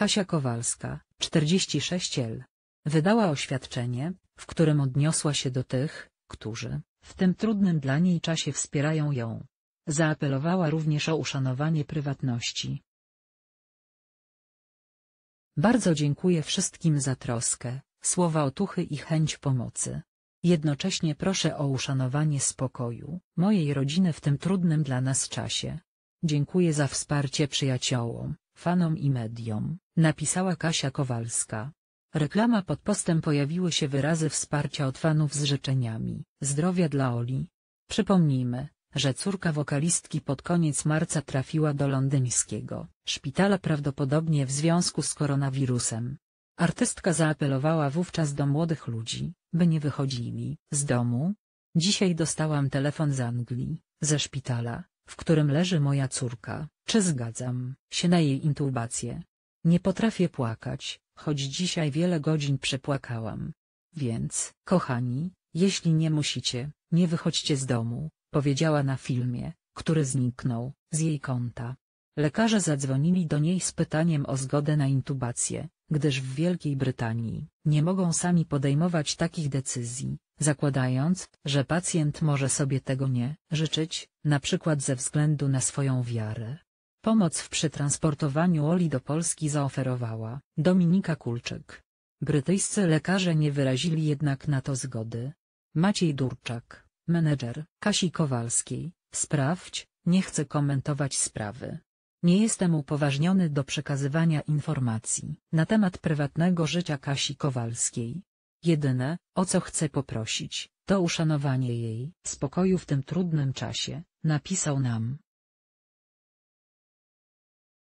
Kasia Kowalska, 46L. Wydała oświadczenie, w którym odniosła się do tych, którzy, w tym trudnym dla niej czasie wspierają ją. Zaapelowała również o uszanowanie prywatności. Bardzo dziękuję wszystkim za troskę, słowa otuchy i chęć pomocy. Jednocześnie proszę o uszanowanie spokoju, mojej rodziny w tym trudnym dla nas czasie. Dziękuję za wsparcie przyjaciołom, fanom i mediom, napisała Kasia Kowalska. Reklama pod postem pojawiły się wyrazy wsparcia od fanów z życzeniami zdrowia dla Oli. Przypomnijmy, że córka wokalistki pod koniec marca trafiła do londyńskiego szpitala prawdopodobnie w związku z koronawirusem. Artystka zaapelowała wówczas do młodych ludzi, by nie wychodzili z domu. Dzisiaj dostałam telefon z Anglii, ze szpitala, w którym leży moja córka, czy zgadzam się na jej intubację. Nie potrafię płakać, choć dzisiaj wiele godzin przepłakałam. Więc, kochani, jeśli nie musicie, nie wychodźcie z domu, powiedziała na filmie, który zniknął z jej konta. Lekarze zadzwonili do niej z pytaniem o zgodę na intubację, gdyż w Wielkiej Brytanii nie mogą sami podejmować takich decyzji, zakładając, że pacjent może sobie tego nie życzyć, na przykład ze względu na swoją wiarę. Pomoc w przetransportowaniu Oli do Polski zaoferowała Dominika Kulczyk. Brytyjscy lekarze nie wyrazili jednak na to zgody. Maciej Durczak, menedżer Kasi Kowalskiej, sprawdź, nie chcę komentować sprawy. Nie jestem upoważniony do przekazywania informacji na temat prywatnego życia Kasi Kowalskiej. Jedyne, o co chcę poprosić, to uszanowanie jej spokoju w tym trudnym czasie, napisał nam.